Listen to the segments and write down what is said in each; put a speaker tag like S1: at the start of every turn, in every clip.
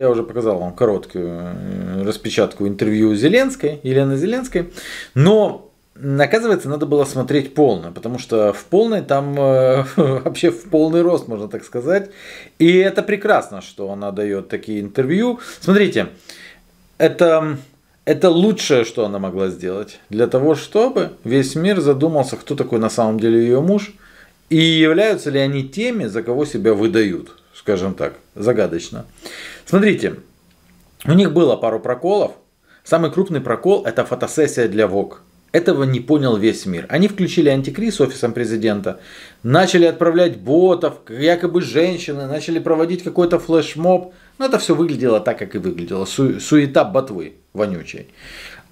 S1: Я уже показал вам короткую э, распечатку интервью Зеленской, Елены Зеленской. Но Оказывается, надо было смотреть полное, потому что в полной там э, вообще в полный рост, можно так сказать. И это прекрасно, что она дает такие интервью. Смотрите, это, это лучшее, что она могла сделать для того, чтобы весь мир задумался, кто такой на самом деле ее муж и являются ли они теми, за кого себя выдают, скажем так, загадочно. Смотрите, у них было пару проколов. Самый крупный прокол – это фотосессия для Vogue. Этого не понял весь мир. Они включили антикриз с офисом президента, начали отправлять ботов, якобы женщины, начали проводить какой-то флешмоб. Но это все выглядело так, как и выглядело. Су- суета ботвы вонючей.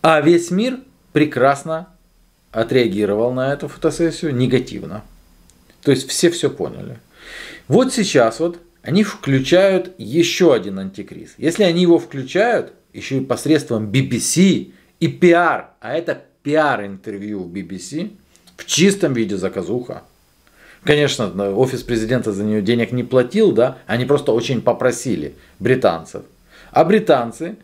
S1: А весь мир прекрасно отреагировал на эту фотосессию негативно. То есть все все поняли. Вот сейчас вот они включают еще один антикриз. Если они его включают, еще и посредством BBC и пиар, а это пиар-интервью в BBC, в чистом виде заказуха. Конечно, офис президента за нее денег не платил, да, они просто очень попросили британцев. А британцы,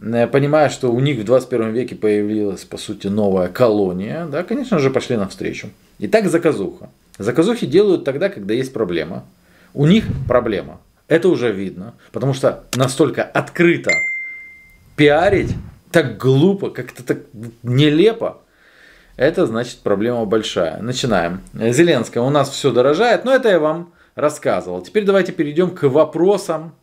S1: э, понимая, что у них в 21 веке появилась, по сути, новая колония, да, конечно же, пошли навстречу. И так заказуха. Заказухи делают тогда, когда есть проблема – у них проблема. Это уже видно, потому что настолько открыто пиарить так глупо, как-то так нелепо, это значит проблема большая. Начинаем. Зеленская, у нас все дорожает, но это я вам рассказывал. Теперь давайте перейдем к вопросам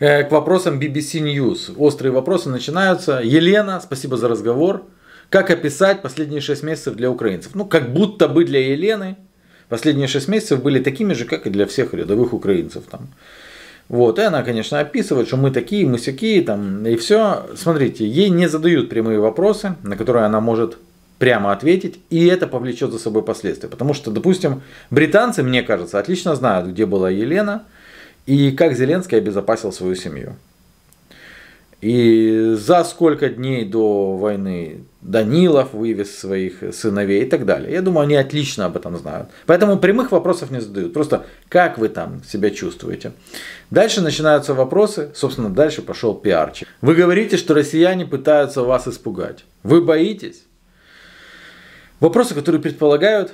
S1: э, к вопросам BBC News. Острые вопросы начинаются. Елена, спасибо за разговор. Как описать последние 6 месяцев для украинцев? Ну, как будто бы для Елены – последние 6 месяцев были такими же, как и для всех рядовых украинцев там. Вот, и она, конечно, описывает, что мы такие, мы сякие, там, и все. Смотрите, ей не задают прямые вопросы, на которые она может прямо ответить, и это повлечет за собой последствия. Потому что, допустим, британцы, мне кажется, отлично знают, где была Елена и как Зеленский обезопасил свою семью. И за сколько дней до войны Данилов вывез своих сыновей и так далее. Я думаю, они отлично об этом знают. Поэтому прямых вопросов не задают. Просто как вы там себя чувствуете. Дальше начинаются вопросы. Собственно, дальше пошел пиарчик. Вы говорите, что россияне пытаются вас испугать. Вы боитесь? Вопросы, которые предполагают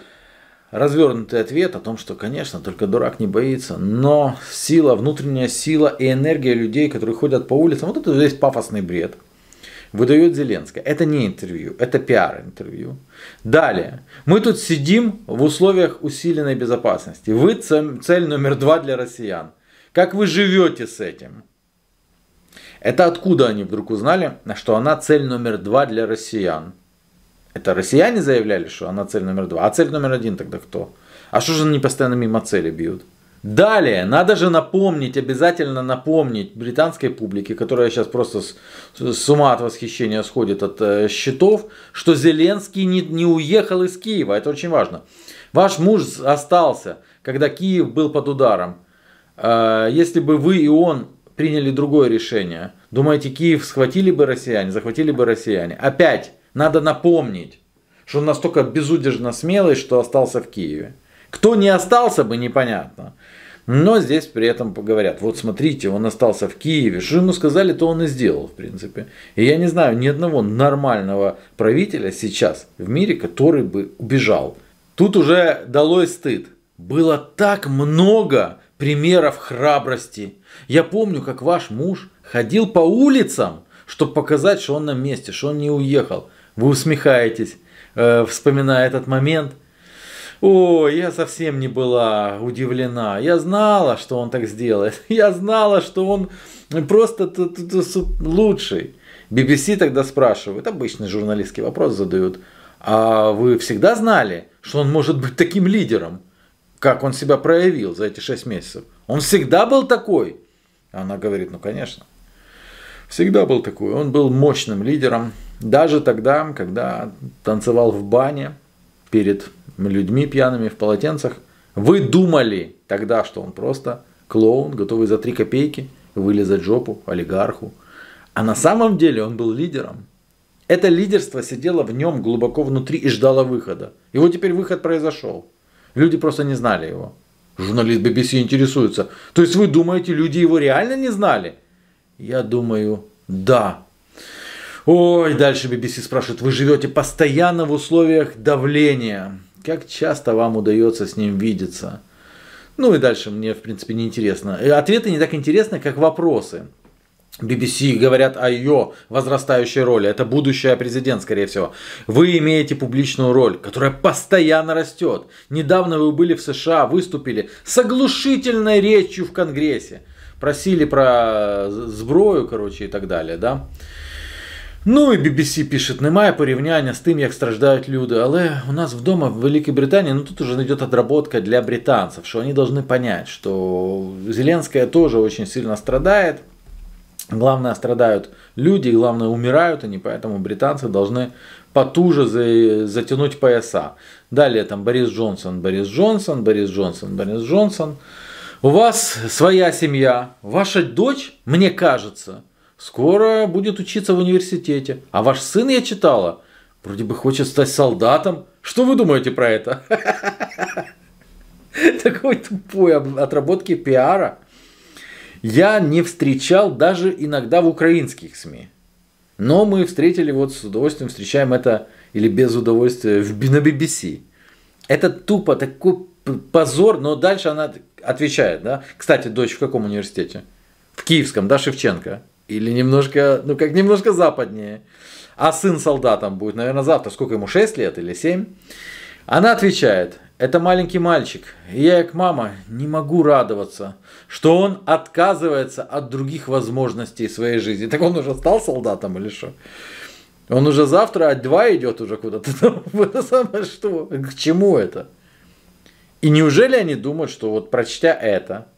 S1: развернутый ответ о том, что, конечно, только дурак не боится, но сила, внутренняя сила и энергия людей, которые ходят по улицам, вот это весь пафосный бред, выдает Зеленская. Это не интервью, это пиар-интервью. Далее. Мы тут сидим в условиях усиленной безопасности. Вы цель номер два для россиян. Как вы живете с этим? Это откуда они вдруг узнали, что она цель номер два для россиян? Это россияне заявляли, что она цель номер два. А цель номер один тогда кто? А что же они постоянно мимо цели бьют? Далее, надо же напомнить, обязательно напомнить британской публике, которая сейчас просто с, с ума от восхищения сходит от э, счетов, что Зеленский не, не уехал из Киева. Это очень важно. Ваш муж остался, когда Киев был под ударом. Э, если бы вы и он приняли другое решение, думаете, Киев схватили бы россияне, захватили бы россияне? Опять надо напомнить, что он настолько безудержно смелый, что остался в Киеве. Кто не остался бы, непонятно. Но здесь при этом поговорят. Вот смотрите, он остался в Киеве. Что ему сказали, то он и сделал, в принципе. И я не знаю ни одного нормального правителя сейчас в мире, который бы убежал. Тут уже далось стыд. Было так много примеров храбрости. Я помню, как ваш муж ходил по улицам, чтобы показать, что он на месте, что он не уехал. Вы усмехаетесь, э, вспоминая этот момент. О, я совсем не была удивлена. Я знала, что он так сделает. Я знала, что он просто лучший. BBC тогда спрашивает, обычный журналистский вопрос задают. А вы всегда знали, что он может быть таким лидером, как он себя проявил за эти шесть месяцев? Он всегда был такой? Она говорит, ну конечно. Всегда был такой. Он был мощным лидером, даже тогда, когда танцевал в бане перед людьми пьяными в полотенцах, вы думали тогда, что он просто клоун, готовый за три копейки вылезать жопу олигарху. А на самом деле он был лидером. Это лидерство сидело в нем глубоко внутри и ждало выхода. И вот теперь выход произошел. Люди просто не знали его. Журналист BBC интересуется. То есть вы думаете, люди его реально не знали? Я думаю, да. Ой, дальше BBC спрашивает, вы живете постоянно в условиях давления. Как часто вам удается с ним видеться? Ну и дальше мне, в принципе, не интересно. Э, ответы не так интересны, как вопросы. BBC говорят о ее возрастающей роли. Это будущая президент, скорее всего. Вы имеете публичную роль, которая постоянно растет. Недавно вы были в США, выступили с оглушительной речью в Конгрессе. Просили про э, сброю, короче, и так далее, да? Ну і BBC пише, немає порівняння з тим, як страждають люди. Але у нас вдома в Великій Британії, ну тут уже йде отработка для британцев, що вони повинні понять, що Зеленськая тоже очень сильно страдает. Главное, страдают люди, главное, умирают они, поэтому британцы должны потуже затянуть пояса. Далее там Борис Джонсон, Борис Джонсон, Борис Джонсон, Борис Джонсон. У вас своя семья, ваша дочь, мне кажется, Скоро будет учиться в университете. А ваш сын, я читала, вроде бы хочет стать солдатом. Что вы думаете про это? Такой тупой отработки пиара. Я не встречал даже иногда в украинских СМИ. Но мы встретили, вот с удовольствием встречаем это, или без удовольствия, в, на BBC. Это тупо такой позор, но дальше она отвечает, да. Кстати, дочь в каком университете? В Киевском, да, Шевченко. Или немножко, ну как немножко западнее. А сын солдатом будет, наверное, завтра. Сколько ему, 6 лет или 7? Она отвечает, это маленький мальчик. И я, как мама, не могу радоваться, что он отказывается от других возможностей своей жизни. Так он уже стал солдатом или что? Он уже завтра от два идет уже куда-то. Ну, самое что? К чему это? И неужели они думают, что вот прочтя это,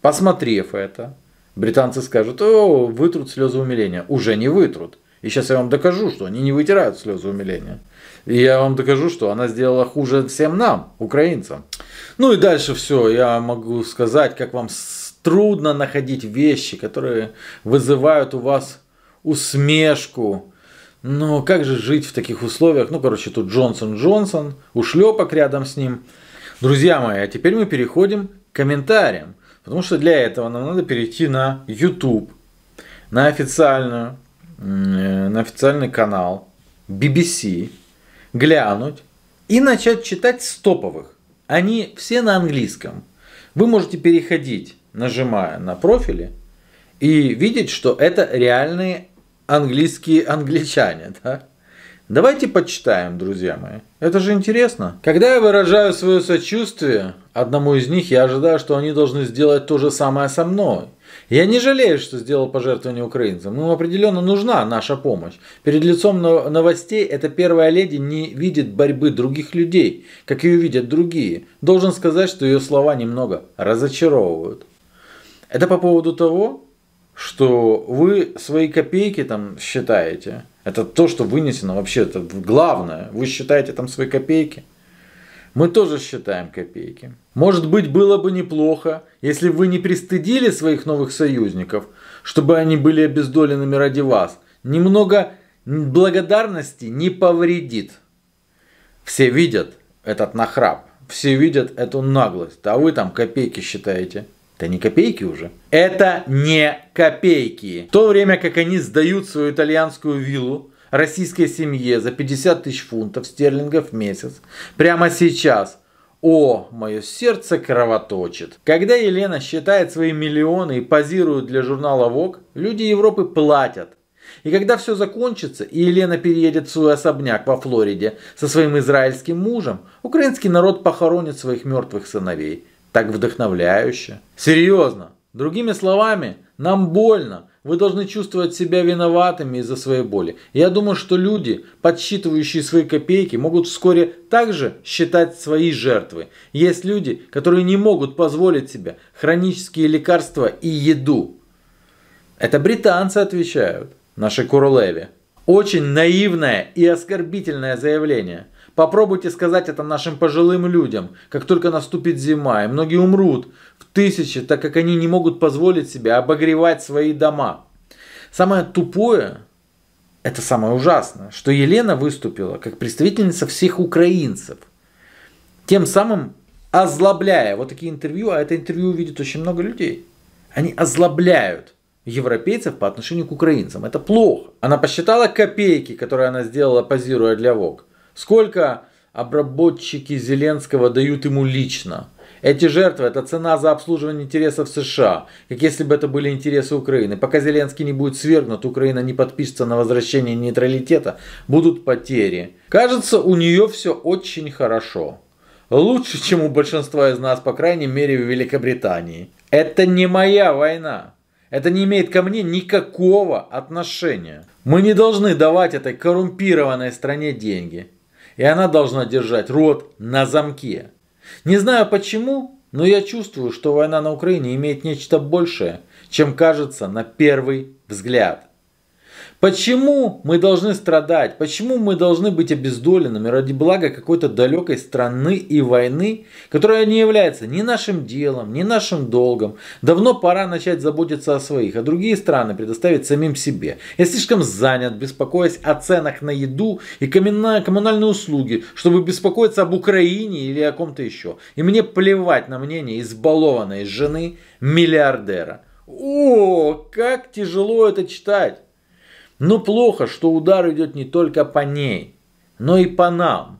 S1: посмотрев это, британцы скажут, о, вытрут слезы умиления. Уже не вытрут. И сейчас я вам докажу, что они не вытирают слезы умиления. И я вам докажу, что она сделала хуже всем нам, украинцам. Ну и дальше все. Я могу сказать, как вам трудно находить вещи, которые вызывают у вас усмешку. Но ну, как же жить в таких условиях? Ну, короче, тут Джонсон Джонсон, ушлепок рядом с ним. Друзья мои, а теперь мы переходим к комментариям. Потому что для этого нам надо перейти на YouTube, на, официальную, э, на официальный канал BBC, глянуть и начать читать стоповых. Они все на английском. Вы можете переходить, нажимая на профили, и видеть, что это реальные английские англичане. Да? Давайте почитаем, друзья мои. Это же интересно. Когда я выражаю свое сочувствие одному из них, я ожидаю, что они должны сделать то же самое со мной. Я не жалею, что сделал пожертвование украинцам. Им определенно нужна наша помощь. Перед лицом новостей эта первая леди не видит борьбы других людей, как ее видят другие. Должен сказать, что ее слова немного разочаровывают. Это по поводу того, что вы свои копейки там считаете – это то, что вынесено вообще, это главное. Вы считаете там свои копейки? Мы тоже считаем копейки. Может быть, было бы неплохо, если вы не пристыдили своих новых союзников, чтобы они были обездоленными ради вас. Немного благодарности не повредит. Все видят этот нахрап, все видят эту наглость, а вы там копейки считаете. Это не копейки уже. Это не копейки. В то время как они сдают свою итальянскую виллу российской семье за 50 тысяч фунтов стерлингов в месяц, прямо сейчас – о, мое сердце кровоточит. Когда Елена считает свои миллионы и позирует для журнала Vogue, люди Европы платят. И когда все закончится, и Елена переедет в свой особняк во Флориде со своим израильским мужем, украинский народ похоронит своих мертвых сыновей так вдохновляюще. Серьезно, другими словами, нам больно. Вы должны чувствовать себя виноватыми из-за своей боли. Я думаю, что люди, подсчитывающие свои копейки, могут вскоре также считать свои жертвы. Есть люди, которые не могут позволить себе хронические лекарства и еду. Это британцы отвечают, наши Курлеви. Очень наивное и оскорбительное заявление – Попробуйте сказать это нашим пожилым людям, как только наступит зима, и многие умрут в тысячи, так как они не могут позволить себе обогревать свои дома. Самое тупое, это самое ужасное, что Елена выступила как представительница всех украинцев, тем самым озлобляя вот такие интервью, а это интервью видит очень много людей. Они озлобляют европейцев по отношению к украинцам. Это плохо. Она посчитала копейки, которые она сделала, позируя для ВОК. Сколько обработчики Зеленского дают ему лично? Эти жертвы – это цена за обслуживание интересов США, как если бы это были интересы Украины. Пока Зеленский не будет свергнут, Украина не подпишется на возвращение нейтралитета, будут потери. Кажется, у нее все очень хорошо. Лучше, чем у большинства из нас, по крайней мере, в Великобритании. Это не моя война. Это не имеет ко мне никакого отношения. Мы не должны давать этой коррумпированной стране деньги и она должна держать рот на замке. Не знаю почему, но я чувствую, что война на Украине имеет нечто большее, чем кажется на первый взгляд. Почему мы должны страдать? Почему мы должны быть обездоленными ради блага какой-то далекой страны и войны, которая не является ни нашим делом, ни нашим долгом? Давно пора начать заботиться о своих, а другие страны предоставить самим себе. Я слишком занят, беспокоясь о ценах на еду и коммунальные услуги, чтобы беспокоиться об Украине или о ком-то еще. И мне плевать на мнение избалованной жены миллиардера. О, как тяжело это читать! Но ну, плохо, что удар идет не только по ней, но и по нам.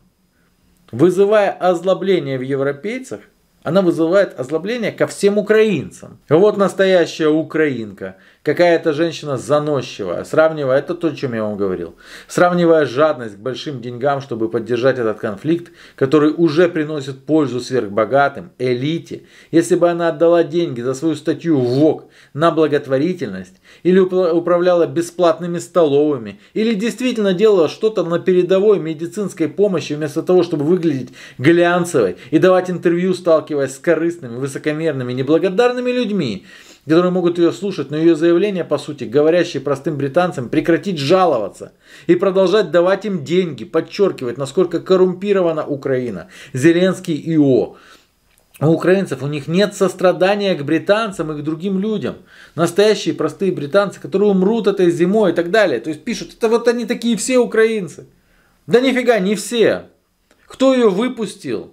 S1: Вызывая озлобление в европейцах, она вызывает озлобление ко всем украинцам. Вот настоящая украинка. Какая-то женщина заносчивая, сравнивая, это то, о чем я вам говорил, сравнивая жадность к большим деньгам, чтобы поддержать этот конфликт, который уже приносит пользу сверхбогатым, элите, если бы она отдала деньги за свою статью в ВОК на благотворительность, или управляла бесплатными столовыми, или действительно делала что-то на передовой медицинской помощи, вместо того, чтобы выглядеть глянцевой и давать интервью, сталкиваясь с корыстными, высокомерными, неблагодарными людьми – которые могут ее слушать, но ее заявление, по сути, говорящие простым британцам прекратить жаловаться и продолжать давать им деньги, подчеркивать, насколько коррумпирована Украина, Зеленский и О. У украинцев у них нет сострадания к британцам и к другим людям. Настоящие простые британцы, которые умрут этой зимой и так далее. То есть пишут, это вот они такие все украинцы. Да нифига, не все. Кто ее выпустил?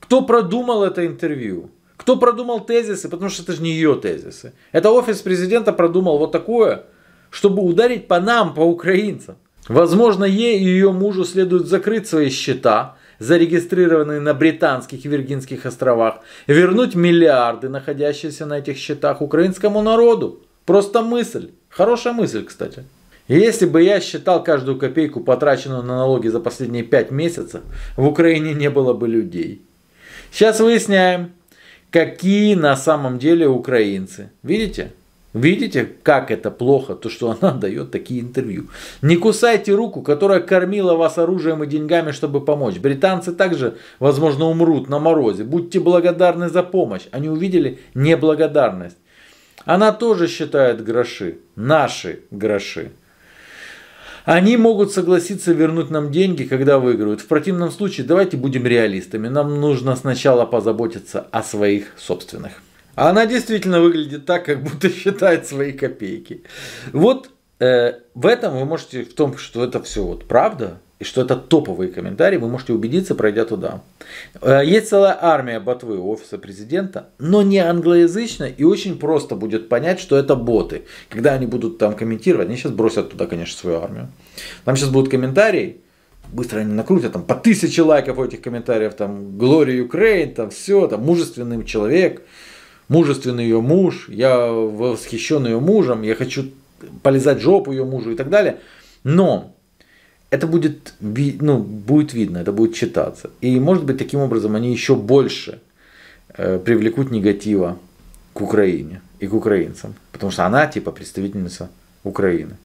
S1: Кто продумал это интервью? Кто продумал тезисы? Потому что это же не ее тезисы. Это офис президента продумал вот такое, чтобы ударить по нам, по украинцам. Возможно, ей и ее мужу следует закрыть свои счета, зарегистрированные на британских и Виргинских островах, вернуть миллиарды, находящиеся на этих счетах, украинскому народу. Просто мысль. Хорошая мысль, кстати. Если бы я считал каждую копейку, потраченную на налоги за последние 5 месяцев, в Украине не было бы людей. Сейчас выясняем, какие на самом деле украинцы. Видите? Видите, как это плохо, то, что она дает такие интервью. Не кусайте руку, которая кормила вас оружием и деньгами, чтобы помочь. Британцы также, возможно, умрут на морозе. Будьте благодарны за помощь. Они увидели неблагодарность. Она тоже считает гроши. Наши гроши. Они могут согласиться вернуть нам деньги, когда выиграют. В противном случае давайте будем реалистами. Нам нужно сначала позаботиться о своих собственных. А она действительно выглядит так, как будто считает свои копейки. Вот э, в этом вы можете, в том, что это все вот правда, и что это топовые комментарии, вы можете убедиться, пройдя туда. Э, есть целая армия ботвы у офиса президента, но не англоязычно и очень просто будет понять, что это боты. Когда они будут там комментировать, они сейчас бросят туда, конечно, свою армию. Там сейчас будут комментарии, быстро они накрутят, там по тысяче лайков у этих комментариев, там Glory Ukraine, там все, там мужественный человек, мужественный ее муж, я восхищен ее мужем, я хочу полезать в жопу ее мужу и так далее. Но это будет, ну, будет видно, это будет читаться. И, может быть, таким образом они еще больше э, привлекут негатива к Украине и к украинцам. Потому что она, типа, представительница Украины.